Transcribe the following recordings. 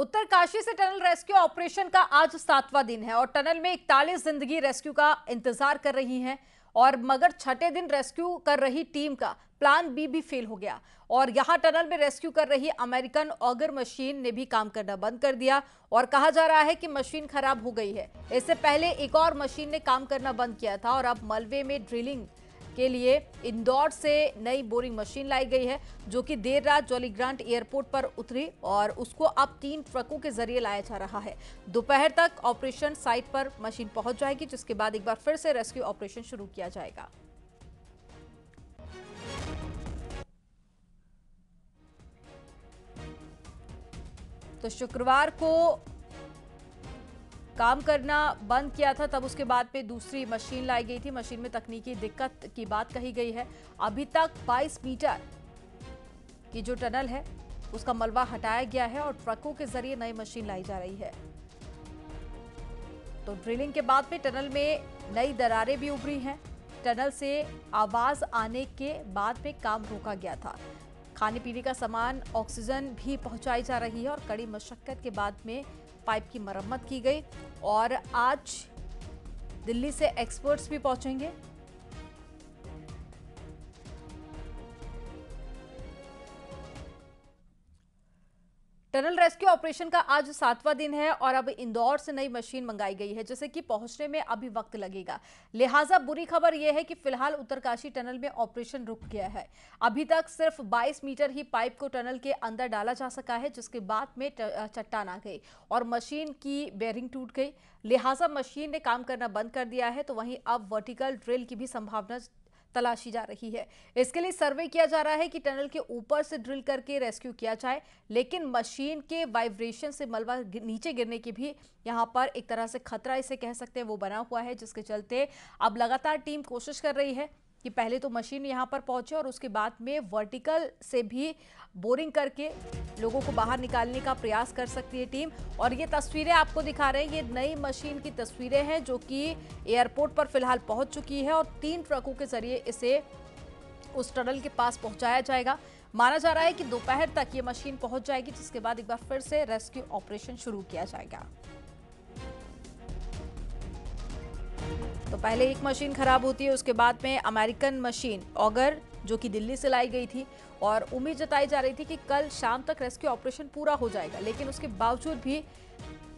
उत्तरकाशी से tunnel rescue operation का आज सातवां दिन है और टनल में इकतालीस जिंदगी रेस्क्यू का इंतजार कर रही हैं और मगर छठे दिन रेस्क्यू कर रही टीम का प्लान बी भी फेल हो गया और यहाँ टनल में रेस्क्यू कर रही अमेरिकन ऑगर मशीन ने भी काम करना बंद कर दिया और कहा जा रहा है कि मशीन खराब हो गई है इससे पहले एक और मशीन ने काम करना बंद किया था और अब मलबे में ड्रिलिंग के लिए इंदौर से नई बोरिंग मशीन लाई गई है जो कि देर रात जॉली ग्रांट एयरपोर्ट पर उतरी और उसको अब तीन ट्रकों के जरिए लाया जा रहा है दोपहर तक ऑपरेशन साइट पर मशीन पहुंच जाएगी जिसके बाद एक बार फिर से रेस्क्यू ऑपरेशन शुरू किया जाएगा तो शुक्रवार को काम करना बंद किया था तब उसके बाद पे दूसरी मशीन लाई गई थी मशीन में तकनीकी दिक्कत की बात कही गई है अभी तक 22 मीटर की जो टनल है उसका मलबा हटाया गया है और ट्रकों के जरिए नई मशीन लाई जा रही है तो ड्रिलिंग के बाद पे टनल में नई दरारें भी उभरी हैं टनल से आवाज आने के बाद में काम रोका गया था खाने पीने का सामान ऑक्सीजन भी पहुंचाई जा रही है और कड़ी मशक्कत के बाद में पाइप की मरम्मत की गई और आज दिल्ली से एक्सपर्ट्स भी पहुंचेंगे टनल रेस्क्यू ऑपरेशन का आज सातवां दिन है और अब इंदौर से नई मशीन मंगाई गई है जिसे कि पहुंचने में अभी वक्त लगेगा लिहाजा बुरी खबर यह है कि फिलहाल उत्तरकाशी टनल में ऑपरेशन रुक गया है अभी तक सिर्फ 22 मीटर ही पाइप को टनल के अंदर डाला जा सका है जिसके बाद में चट्टान आ गई और मशीन की बेरिंग टूट गई लिहाजा मशीन ने काम करना बंद कर दिया है तो वहीं अब वर्टिकल ड्रिल की भी संभावना तलाशी जा रही है इसके लिए सर्वे किया जा रहा है कि टनल के ऊपर से ड्रिल करके रेस्क्यू किया जाए लेकिन मशीन के वाइब्रेशन से मलबा नीचे गिरने की भी यहाँ पर एक तरह से खतरा इसे कह सकते हैं वो बना हुआ है जिसके चलते अब लगातार टीम कोशिश कर रही है कि पहले तो मशीन यहाँ पर पहुंचे और उसके बाद में वर्टिकल से भी बोरिंग करके लोगों को बाहर निकालने का प्रयास कर सकती है टीम और ये तस्वीरें आपको दिखा रहे हैं ये नई मशीन की तस्वीरें हैं जो कि एयरपोर्ट पर फिलहाल पहुंच चुकी है और तीन ट्रकों के जरिए इसे उस टनल के पास पहुंचाया जाएगा माना जा रहा है कि दोपहर तक ये मशीन पहुंच जाएगी जिसके बाद एक बार फिर से रेस्क्यू ऑपरेशन शुरू किया जाएगा तो पहले एक मशीन खराब होती है उसके बाद में अमेरिकन मशीन ऑगर जो कि दिल्ली से लाई गई थी और उम्मीद जताई जा रही थी कि कल शाम तक रेस्क्यू ऑपरेशन पूरा हो जाएगा लेकिन उसके बावजूद भी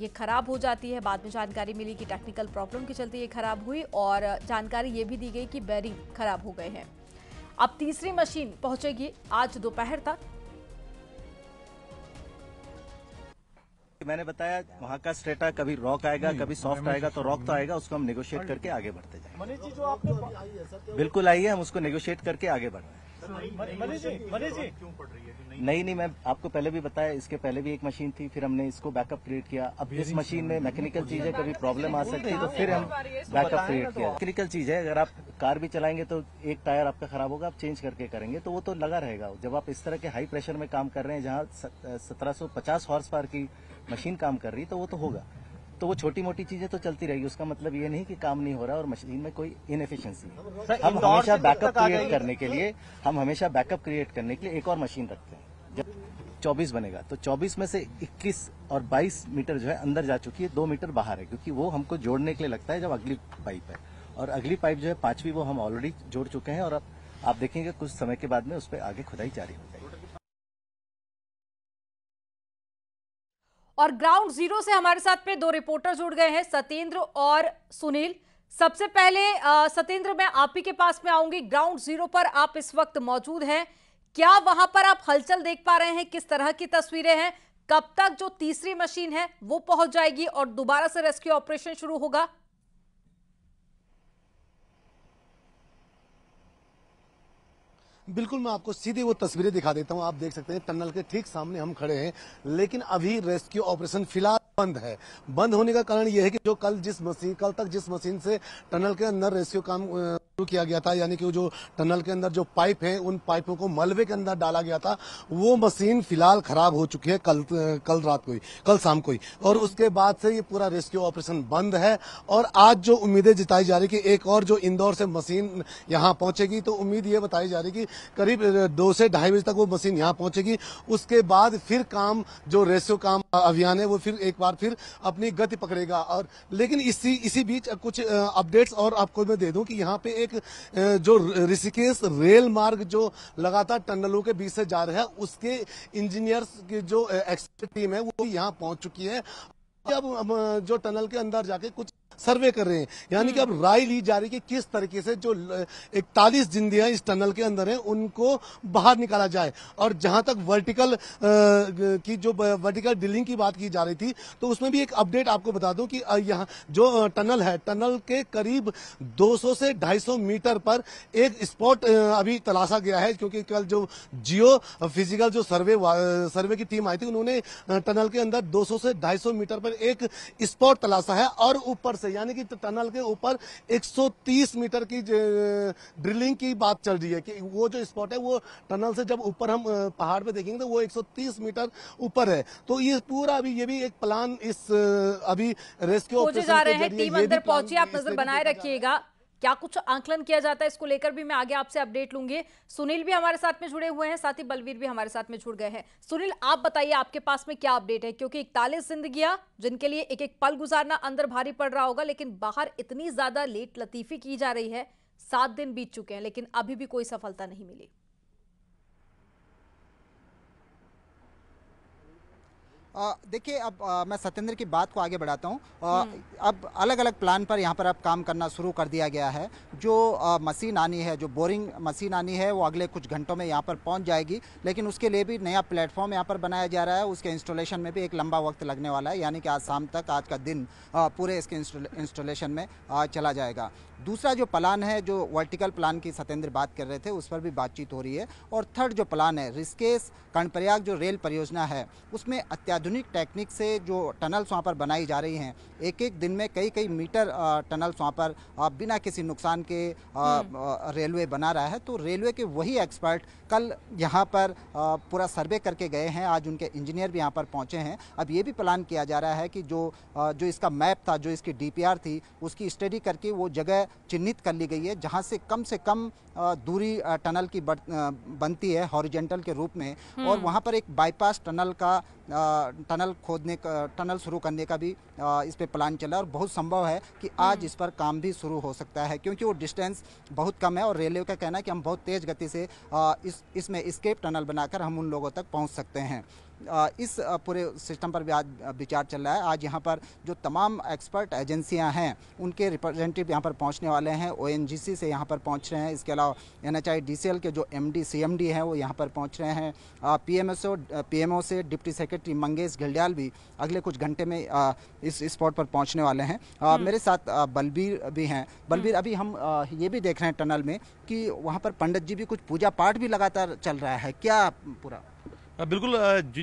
ये खराब हो जाती है बाद में जानकारी मिली कि टेक्निकल प्रॉब्लम के चलते ये खराब हुई और जानकारी ये भी दी गई कि बैरिंग खराब हो गए हैं अब तीसरी मशीन पहुंचेगी आज दोपहर तक मैंने बताया वहाँ का स्ट्रेटा कभी रॉक आएगा कभी सॉफ्ट आएगा तो रॉक तो आएगा उसको हम नेगोशिएट करके आगे बढ़ते जाएंगे मनीष जी जो आपने बिल्कुल आई है हम उसको नेगोशिएट करके आगे बढ़ रहे हैं मनीष जी मनीष जी क्यों पड़ रही है नहीं नहीं मैं आपको पहले भी बताया इसके पहले भी एक मशीन थी फिर हमने इसको बैकअप क्रिएट किया अब इस मशीन में मैकेनिकल चीजें कभी प्रॉब्लम आ सकती है तो फिर हम बैकअप क्रिएट तो। किया मैकेनिकल चीज है अगर आप कार भी चलाएंगे तो एक टायर आपका खराब होगा आप चेंज करके करेंगे तो वो तो लगा रहेगा जब आप इस तरह के हाई प्रेशर में काम कर रहे हैं जहाँ सत्रह हॉर्स पावर की मशीन काम कर रही है तो वो तो होगा तो वो छोटी मोटी चीजें तो चलती रहेगी उसका मतलब ये नहीं कि काम नहीं हो रहा और मशीन में कोई इनएफिशिएंसी हम हमेशा बैकअप क्रिएट करने के लिए हम हमेशा बैकअप क्रिएट करने के लिए एक और मशीन रखते हैं 24 बनेगा तो 24 में से 21 और 22 मीटर जो है अंदर जा चुकी है दो मीटर बाहर है क्योंकि वो हमको जोड़ने के लिए लगता है जब अगली पाइप है और अगली पाइप जो है पांचवी वो हम ऑलरेडी जोड़ चुके हैं और अब आप देखेंगे कुछ समय के बाद में उस पर आगे खुदाई जारी हो जाएगी और ग्राउंड जीरो से हमारे साथ में दो रिपोर्टर जुड़ गए हैं सतेंद्र और सुनील सबसे पहले सतेंद्र मैं आप ही के पास में आऊंगी ग्राउंड जीरो पर आप इस वक्त मौजूद हैं क्या वहां पर आप हलचल देख पा रहे हैं किस तरह की तस्वीरें हैं कब तक जो तीसरी मशीन है वो पहुंच जाएगी और दोबारा से रेस्क्यू ऑपरेशन शुरू होगा बिल्कुल मैं आपको सीधे वो तस्वीरें दिखा देता हूँ आप देख सकते हैं टनल के ठीक सामने हम खड़े हैं लेकिन अभी रेस्क्यू ऑपरेशन फिलहाल बंद है बंद होने का कारण यह है कि जो कल जिस मशीन कल तक जिस मशीन से टनल के अंदर रेस्क्यू काम किया गया था यानी कि जो टनल के अंदर जो पाइप है उन पाइपों को मलबे के अंदर डाला गया था वो मशीन फिलहाल खराब हो चुकी है कल कल रात को ही कल शाम को ही और उसके बाद से ये पूरा रेस्क्यू ऑपरेशन बंद है और आज जो उम्मीदें जताई जा रही कि एक और जो इंदौर से मशीन यहाँ पहुंचेगी तो उम्मीद ये बताई जा रही कि करीब दो से ढाई बजे तक वो मशीन यहाँ पहुंचेगी उसके बाद फिर काम जो रेस्क्यू काम अभियान है वो फिर एक बार फिर अपनी गति पकड़ेगा और लेकिन इसी इसी बीच कुछ अपडेट्स और आपको मैं दे दूं कि यहाँ पे एक जो ऋषिकेश रेल मार्ग जो लगातार टनलों के बीच से जा रहा है उसके इंजीनियर्स की जो एक्सपर्ट टीम है वो यहाँ पहुंच चुकी है अब जो टनल के अंदर जाके कुछ सर्वे कर रहे हैं यानी कि अब हम्म। राय ली जा रही है कि किस तरीके से जो इकतालीस जिंदियां इस टनल के अंदर हैं उनको बाहर निकाला जाए और जहां तक वर्टिकल आ, की जो वर्टिकल ड्रिलिंग की बात की जा रही थी तो उसमें भी एक अपडेट आपको बता दूं कि यहाँ जो टनल है टनल के करीब 200 से 250 मीटर पर एक स्पॉट अभी तलाशा गया है क्योंकि कल जो जियो फिजिकल जो सर्वे सर्वे की टीम आई थी उन्होंने टनल के अंदर दो से ढाई मीटर पर एक स्पॉट तलाशा है और ऊपर से से यानी कि टनल के ऊपर 130 मीटर की ड्रिलिंग की बात चल रही है कि वो जो स्पॉट है वो टनल से जब ऊपर हम पहाड़ पे देखेंगे तो वो 130 मीटर ऊपर है तो ये पूरा अभी ये भी एक प्लान इस अभी रेस्क्यू जा रहे जरिए टीम अंदर पहुंची आप नजर बनाए रखिएगा क्या कुछ आंकलन किया जाता है इसको लेकर भी मैं आगे आपसे अपडेट लूंगी सुनील भी हमारे साथ में जुड़े हुए हैं साथ ही बलवीर भी हमारे साथ में जुड़ गए हैं सुनील आप बताइए आपके पास में क्या अपडेट है क्योंकि इकतालीस जिंदगियां जिनके लिए एक एक पल गुजारना अंदर भारी पड़ रहा होगा लेकिन बाहर इतनी ज्यादा लेट लतीफी की जा रही है सात दिन बीत चुके हैं लेकिन अभी भी कोई सफलता नहीं मिली देखिए अब आ, मैं सत्येंद्र की बात को आगे बढ़ाता हूँ हम्म। अब अलग अलग प्लान पर यहाँ पर अब काम करना शुरू कर दिया गया है जो आ, मशीन आनी है जो बोरिंग मशीन आनी है वो अगले कुछ घंटों में यहाँ पर पहुँच जाएगी लेकिन उसके लिए भी नया प्लेटफॉर्म यहाँ पर बनाया जा रहा है उसके इंस्टॉलेशन में भी एक लंबा वक्त लगने वाला है यानी कि आज शाम तक आज का दिन आ, पूरे इसके इंस्टॉलेशन में चला जाएगा दूसरा जो प्लान है जो वर्टिकल प्लान की सत्येंद्र बात कर रहे थे उस पर भी बातचीत हो रही है और थर्ड जो प्लान है रिस्केस कर्णप्रयाग जो रेल परियोजना है उसमें अत्याधुनिक आधुनिक टेक्निक से जो टनल्स वहाँ पर बनाई जा रही हैं एक एक दिन में कई कई मीटर टनल्स वहाँ पर बिना किसी नुकसान के रेलवे हम्म। बना रहा है तो रेलवे के वही एक्सपर्ट कल यहाँ पर पूरा सर्वे करके गए हैं आज उनके इंजीनियर भी यहाँ पर पहुँचे हैं अब ये भी प्लान किया जा रहा है कि जो जो इसका मैप था जो इसकी डी थी उसकी स्टडी करके वो जगह चिन्हित कर ली गई है जहाँ से कम से कम दूरी टनल की बनती है हॉरिजेंटल के रूप में और हम्म। वहाँ पर एक बाईपास टनल का टनल खोदने का टनल शुरू करने का भी इस पर प्लान चला और बहुत संभव है कि हम्म। आज इस पर काम भी शुरू हो सकता है क्योंकि वो डिस्टेंस बहुत कम है और रेलवे का कहना है कि हम बहुत तेज़ गति से इस इसमें स्केप टनल बनाकर हम उन लोगों तक पहुँच सकते हैं इस पूरे सिस्टम पर भी आज विचार चल रहा है आज यहाँ पर जो तमाम एक्सपर्ट एजेंसियाँ हैं उनके रिप्रेजेंटेटिव यहाँ पर पहुँचने वाले हैं ओ से यहाँ पर पहुँच रहे हैं इसके अलावा एन एच के जो एम डी हैं वो यहाँ पर पहुँच रहे हैं पी एम से डिप्टी सेक्रेटरी मंगेश घिल्डियाल भी अगले कुछ घंटे में इस स्पॉट पर पहुँचने वाले हैं हम्म। मेरे साथ बलबीर भी हैं बलबीर हम्म। अभी हम ये भी देख रहे हैं टनल में कि वहाँ पर पंडित जी भी कुछ पूजा पाठ भी लगातार चल रहा है क्या पूरा बिल्कुल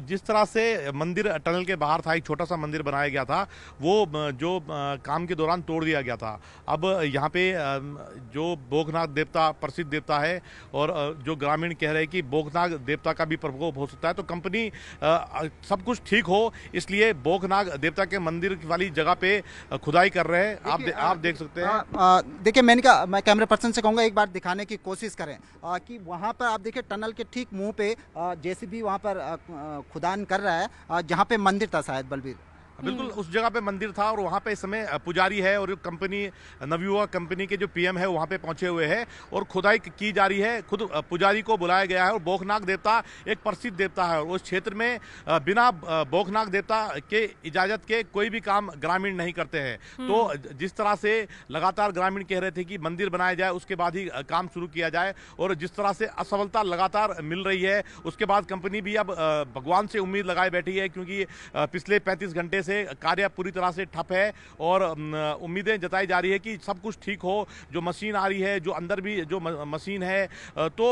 जिस तरह से मंदिर टनल के बाहर था एक छोटा सा मंदिर बनाया गया था वो जो काम के दौरान तोड़ दिया गया था अब यहाँ पे जो बोघनाग देवता प्रसिद्ध देवता है और जो ग्रामीण कह रहे हैं कि बोखनाग देवता का भी प्रकोप हो सकता है तो कंपनी सब कुछ ठीक हो इसलिए बोखनाग देवता के मंदिर वाली जगह पे खुदाई कर रहे हैं आप दे, आप देख सकते हैं देखिए मैंने कहा मैं कैमरा पर्सन से कहूँगा एक बार दिखाने की कोशिश करें कि वहाँ पर आप देखिए टनल के ठीक मुँह पे जैसे भी वहाँ पर खुदान कर रहा है जहाँ पे मंदिर था शायद बलबीर हाँ, बिल्कुल हम्म। उस जगह पे मंदिर था और वहाँ पे इस समय पुजारी है और कंपनी नवयुवा कंपनी के जो पीएम है वहाँ पे पहुँचे हुए हैं और खुदाई की जा रही है खुद पुजारी को बुलाया गया है और बोखनाग देवता एक प्रसिद्ध देवता है और उस क्षेत्र में बिना बोखनाग देवता के इजाजत के कोई भी काम ग्रामीण नहीं करते हैं हम्म। तो जिस तरह से लगातार ग्रामीण कह रहे थे कि मंदिर बनाया जाए उसके बाद ही काम शुरू किया जाए और जिस तरह से असफलता लगातार मिल रही है उसके बाद कंपनी भी अब भगवान से उम्मीद लगाए बैठी है क्योंकि पिछले पैंतीस घंटे से कार्य पूरी तरह से ठप है और उम्मीदें जताई जा रही है कि सब कुछ ठीक हो जो मशीन आ रही है जो अंदर भी जो मशीन है तो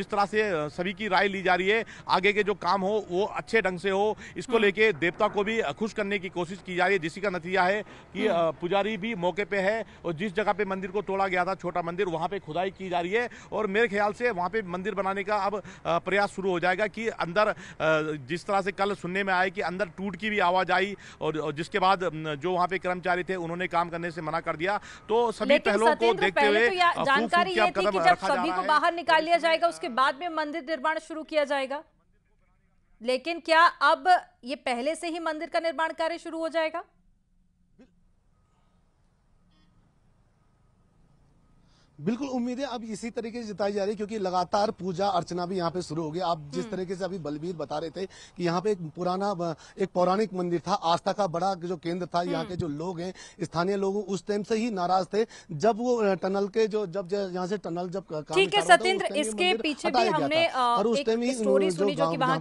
जिस तरह से सभी की राय ली जा रही है आगे के जो काम हो वो अच्छे ढंग से हो इसको हम्म। लेके देवता को भी खुश करने की कोशिश की जा रही है जिसी का नतीजा है कि हम्म। पुजारी भी मौके पे है और जिस जगह पे मंदिर को तोड़ा गया था छोटा मंदिर वहाँ पे खुदाई की जा रही है और मेरे ख्याल से वहाँ पे मंदिर बनाने का अब प्रयास शुरू हो जाएगा कि अंदर जिस तरह से कल सुनने में आए कि अंदर टूट की भी आवाज आई आई और जिसके बाद जो वहाँ पे कर्मचारी थे उन्होंने काम करने से मना कर दिया तो सभी पहलों को देखते हुए तो जानकारी ये थी कि जब सभी को बाहर निकाल लिया जाएगा उसके बाद में मंदिर निर्माण शुरू किया जाएगा लेकिन क्या अब ये पहले से ही मंदिर का निर्माण कार्य शुरू हो जाएगा बिल्कुल उम्मीदें अब इसी तरीके से जताई जा रही है क्योंकि लगातार पूजा अर्चना भी यहाँ पे शुरू हो गई आप जिस हम्म। तरीके से अभी बलबीर बता रहे थे कि यहाँ पे एक पुराना एक पौराणिक मंदिर था आस्था का बड़ा जो केंद्र था यहाँ के हम्म। जो लोग हैं स्थानीय लोग उस टाइम से ही नाराज थे जब वो टनल के जो जब यहाँ से टनल जब ठीक है सत्येंद्र इसके पीछे भी हमने और उस टाइम ही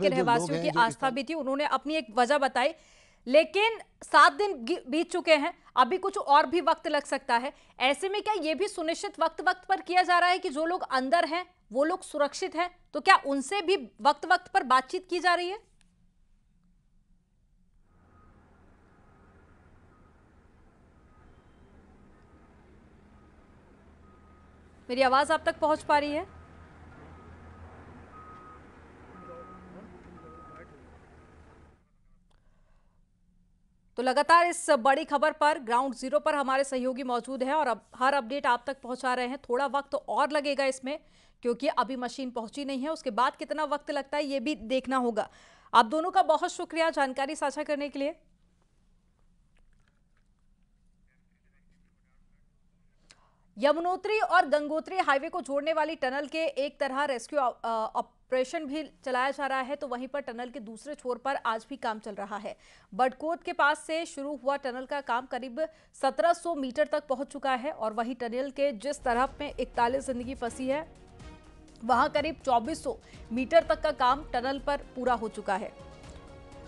की आस्था भी थी उन्होंने अपनी एक वजह बताई लेकिन सात दिन बीत चुके हैं अभी कुछ और भी वक्त लग सकता है ऐसे में क्या यह भी सुनिश्चित वक्त वक्त पर किया जा रहा है कि जो लोग अंदर हैं वो लोग सुरक्षित हैं तो क्या उनसे भी वक्त वक्त पर बातचीत की जा रही है मेरी आवाज़ आप तक पहुंच पा रही है तो लगातार इस बड़ी खबर पर ग्राउंड जीरो पर हमारे सहयोगी मौजूद हैं और अब हर अपडेट आप तक पहुंचा रहे हैं थोड़ा वक्त और लगेगा इसमें क्योंकि अभी मशीन पहुंची नहीं है उसके बाद कितना वक्त लगता है ये भी देखना होगा आप दोनों का बहुत शुक्रिया जानकारी साझा करने के लिए यमुनोत्री और गंगोत्री हाईवे को जोड़ने वाली टनल के एक तरह रेस्क्यू ऑपरेशन भी चलाया जा रहा है तो वहीं पर टनल के दूसरे छोर पर आज भी काम चल रहा है बटकोट के पास से शुरू हुआ टनल का काम करीब 1700 मीटर तक पहुंच चुका है और वहीं टनल के जिस तरफ में इकतालीस जिंदगी फंसी है वहां करीब 2400 मीटर तक का काम टनल पर पूरा हो चुका है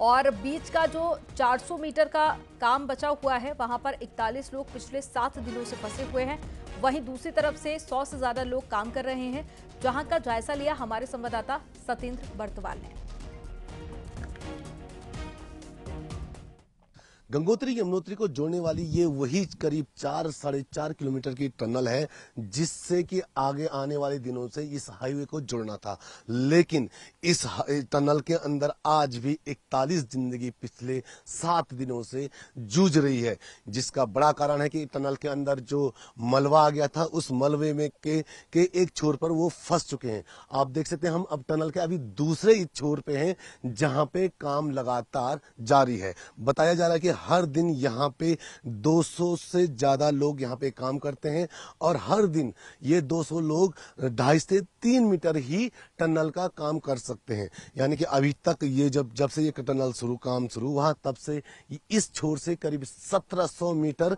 और बीच का जो 400 मीटर का काम बचा हुआ है वहां पर 41 लोग पिछले सात दिनों से फंसे हुए हैं वहीं दूसरी तरफ से सौ से ज्यादा लोग काम कर रहे हैं जहां का जायजा लिया हमारे संवाददाता सतेंद्र बर्तवाल ने गंगोत्री यमुनोत्री को जोड़ने वाली ये वही करीब चार साढ़े चार किलोमीटर की टनल है जिससे कि आगे आने वाले दिनों से इस हाईवे को जोड़ना था लेकिन इस टनल के अंदर आज भी 41 जिंदगी पिछले सात दिनों से जूझ रही है जिसका बड़ा कारण है कि टनल के अंदर जो मलबा आ गया था उस मलबे में के, के एक छोर पर वो फंस चुके हैं आप देख सकते हैं हम अब टनल के अभी दूसरे छोर पे है जहां पे काम लगातार जारी है बताया जा रहा है कि हर दिन यहाँ पे 200 से ज़्यादा लोग यहाँ पे काम करते हैं और हर दिन ये 200 लोग ढाई से तीन मीटर ही टनल का काम कर सकते हैं यानी कि अभी तक ये जब जब से ये टनल शुरू काम शुरू हुआ तब से इस छोर से करीब 1700 मीटर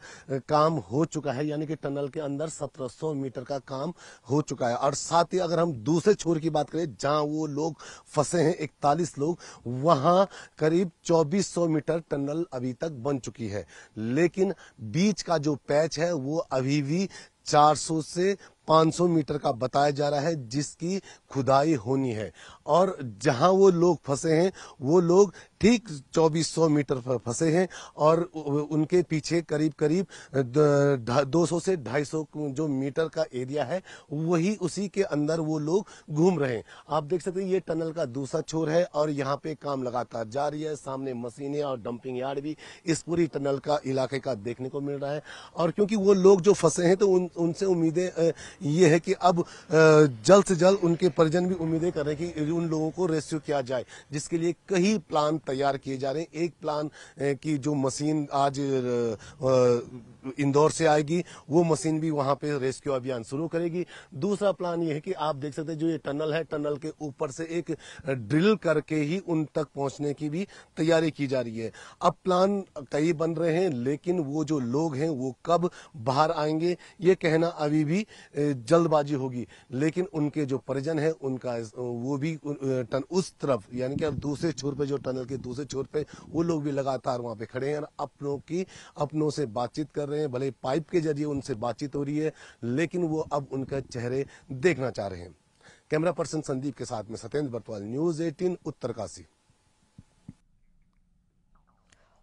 काम हो चुका है यानी कि टनल के अंदर 1700 मीटर का काम हो चुका है और साथ ही अगर हम दूसरे छोर की बात करें जहां वो लोग फंसे हैं इकतालीस लोग वहां करीब 2400 मीटर टनल अभी तक बन चुकी है लेकिन बीच का जो पैच है वो अभी भी 400 से 500 मीटर का बताया जा रहा है जिसकी खुदाई होनी है और जहां वो लोग फंसे हैं वो लोग ठीक 2400 मीटर पर फंसे हैं और उनके पीछे करीब करीब 200 से 250 जो मीटर का एरिया है वही उसी के अंदर वो लोग घूम रहे हैं आप देख सकते हैं ये टनल का दूसरा छोर है और यहाँ पे काम लगातार जारी है सामने मशीनें और डंपिंग यार्ड भी इस पूरी टनल का इलाके का देखने को मिल रहा है और क्योंकि वो लोग जो फंसे हैं तो उन, उनसे उम्मीदें ये है कि अब जल्द से जल्द उनके परिजन भी उम्मीदें कर रहे हैं कि उन लोगों को रेस्क्यू किया जाए जिसके लिए कई प्लान तैयार किए जा रहे हैं एक प्लान की जो मशीन आज इंदौर से आएगी वो मशीन भी वहां पे रेस्क्यू अभियान शुरू करेगी दूसरा प्लान ये है कि आप देख सकते हैं जो ये टनल है टनल के ऊपर से एक ड्रिल करके ही उन तक पहुंचने की भी तैयारी की जा रही है अब प्लान कई बन रहे हैं लेकिन वो जो लोग हैं वो कब बाहर आएंगे ये कहना अभी भी जल्दबाजी होगी लेकिन उनके जो परिजन है उनका वो भी उस तरफ यानी कि अब दूसरे छोर पर जो टनल की दूसरे छोर पे वो लोग भी लगातार वहां पे खड़े हैं और अपनों की अपनों से बातचीत कर रहे हैं भले पाइप के जरिए उनसे बातचीत हो रही है लेकिन वो अब उनका चेहरे देखना चाह रहे हैं कैमरा पर्सन संदीप के साथ में सत्येंद्र बर्तवाल न्यूज एटीन उत्तरकाशी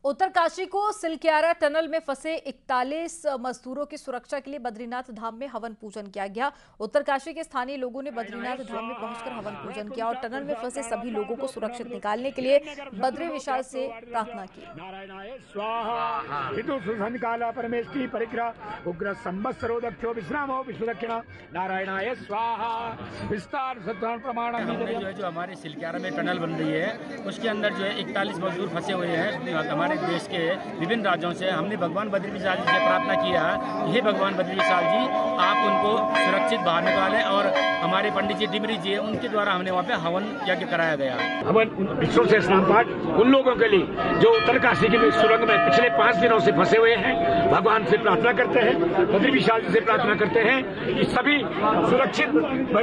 उत्तरकाशी को सिलक्यारा टनल में फंसे 41 मजदूरों की सुरक्षा के लिए बद्रीनाथ धाम में हवन पूजन किया गया उत्तरकाशी के स्थानीय लोगों ने बद्रीनाथ धाम में पहुंचकर हवन पूजन किया और टनल में फंसे सभी लोगों को सुरक्षित निकालने के लिए बद्री विशाल से प्रार्थना की परमेश स्वाहा विस्तार प्रमाण जो हमारे सिलक्यारा में टनल बन रही है उसके अंदर जो है इकतालीस मजदूर फंसे हुए हैं हमारे देश के विभिन्न राज्यों से हमने भगवान बद्री विशाल जी से प्रार्थना किया हे भगवान बद्री विशाल जी आप उनको सुरक्षित बाहर निकालें और हमारे पंडित जी डिमरी जी है उनके द्वारा हमने वहाँ पे हवन यज्ञ कराया गया हवन विष्णु से स्नान पाठ उन लोगों के लिए जो उत्तरकाशी के सुरंग में पिछले पांच दिनों से फंसे हुए हैं भगवान से प्रार्थना करते हैं बद्री विशाल जी से प्रार्थना करते हैं कि सभी सुरक्षित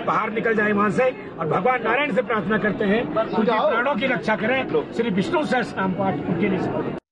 बाहर निकल जाए वहाँ से और भगवान नारायण से प्रार्थना करते हैं उनके प्राणों की रक्षा करें श्री विष्णु सहस्त्र नाम पाठ उनके लिए